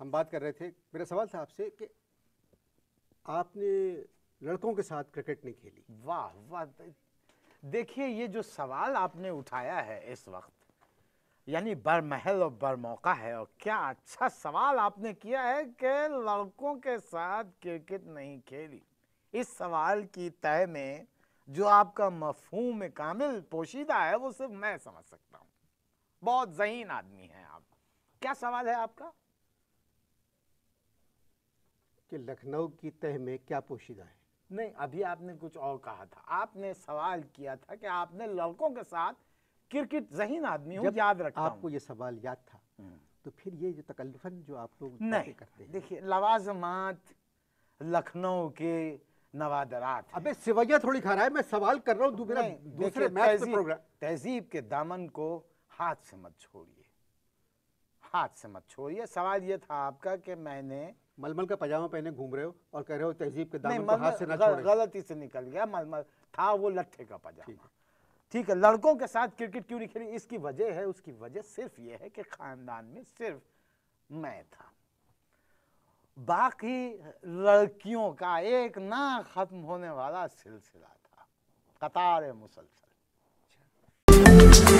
हम बात कर रहे थे मेरा सवाल था आपसे कि आपने लड़कों के साथ क्रिकेट नहीं खेली वाह वाह देखिए ये जो सवाल आपने उठाया है इस वक्त यानी बर महल और बर मौका है और क्या अच्छा सवाल आपने किया है कि लड़कों के साथ क्रिकेट नहीं खेली इस सवाल की तय में जो आपका मफहूम कामिल पोशीदा है वो सिर्फ मैं समझ सकता हूँ बहुत जहीन आदमी है आप क्या सवाल है आपका कि लखनऊ की तह में क्या पोशीदा है नहीं अभी आपने कुछ और कहा था आपने सवाल किया था कि आपने लड़कों के साथ क्रिकेट जहीन आदमी हूँ याद रखा आपको ये सवाल याद था हम्म। तो फिर ये जो तकल्लफन जो आप लोग नहीं करते देखिए लवाजमात लखनऊ के नवादरात अबे सिवैया थोड़ी खा रहा है मैं सवाल कर रहा हूँ दूसरे तहजीब के दामन को हाथ से मत छोड़िए हाथ से मत छोड़िए सवाल ये था आपका कि मैंने मलमल का पजामा पहने घूम रहे हो और कह रहे हो तहजीब के दाम से ना छोड़े गलती से निकल गया मलमल था वो लट्ठे का पजामा ठीक है लड़कों के साथ क्रिकेट क्यों नहीं खेली इसकी वजह है उसकी वजह सिर्फ ये है कि खानदान में सिर्फ मैं था बाकी लड़कियों का एक ना खत्म होने वाला सिलसिला था कतार मुसलसल